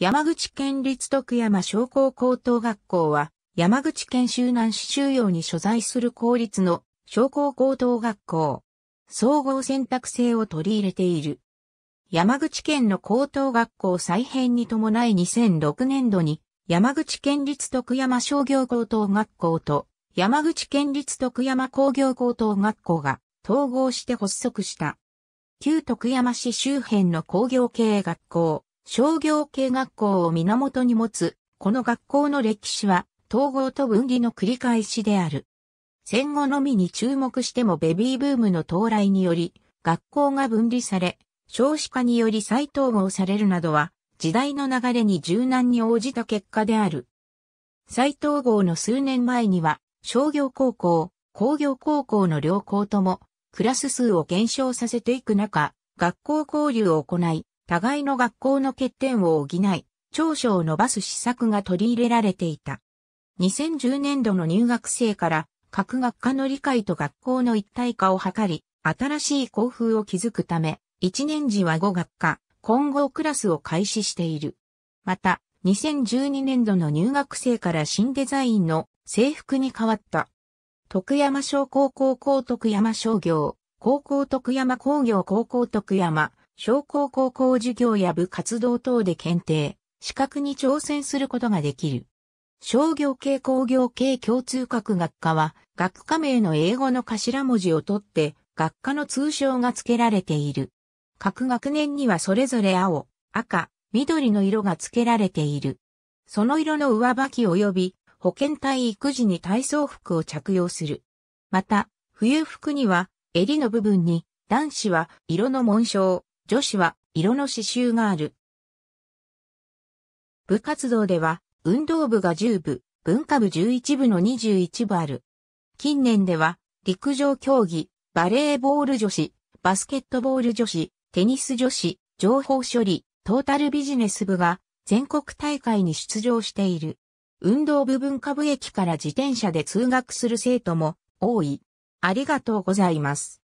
山口県立徳山商工高等学校は、山口県周南市周洋に所在する公立の商工高等学校。総合選択制を取り入れている。山口県の高等学校再編に伴い2006年度に、山口県立徳山商業高等学校と、山口県立徳山工業高等学校が統合して発足した。旧徳山市周辺の工業系学校、商業系学校を源に持つ、この学校の歴史は統合と分離の繰り返しである。戦後のみに注目してもベビーブームの到来により、学校が分離され、少子化により再統合されるなどは、時代の流れに柔軟に応じた結果である。再統合の数年前には、商業高校、工業高校の両校とも、クラス数を減少させていく中、学校交流を行い、互いの学校の欠点を補い、長所を伸ばす施策が取り入れられていた。2010年度の入学生から各学科の理解と学校の一体化を図り、新しい校風を築くため、1年時は5学科、混合クラスを開始している。また、2012年度の入学生から新デザインの制服に変わった。徳山商高校高徳山商業、高校徳山工業高校徳山、商工高校授業や部活動等で検定、資格に挑戦することができる。商業系工業系共通学学科は、学科名の英語の頭文字を取って、学科の通称が付けられている。各学年にはそれぞれ青、赤、緑の色が付けられている。その色の上履き及び保健体育時に体操服を着用する。また、冬服には襟の部分に男子は色の紋章、女子は色の刺繍がある。部活動では、運動部が10部、文化部11部の21部ある。近年では、陸上競技、バレーボール女子、バスケットボール女子、テニス女子、情報処理、トータルビジネス部が全国大会に出場している。運動部文化部駅から自転車で通学する生徒も多い。ありがとうございます。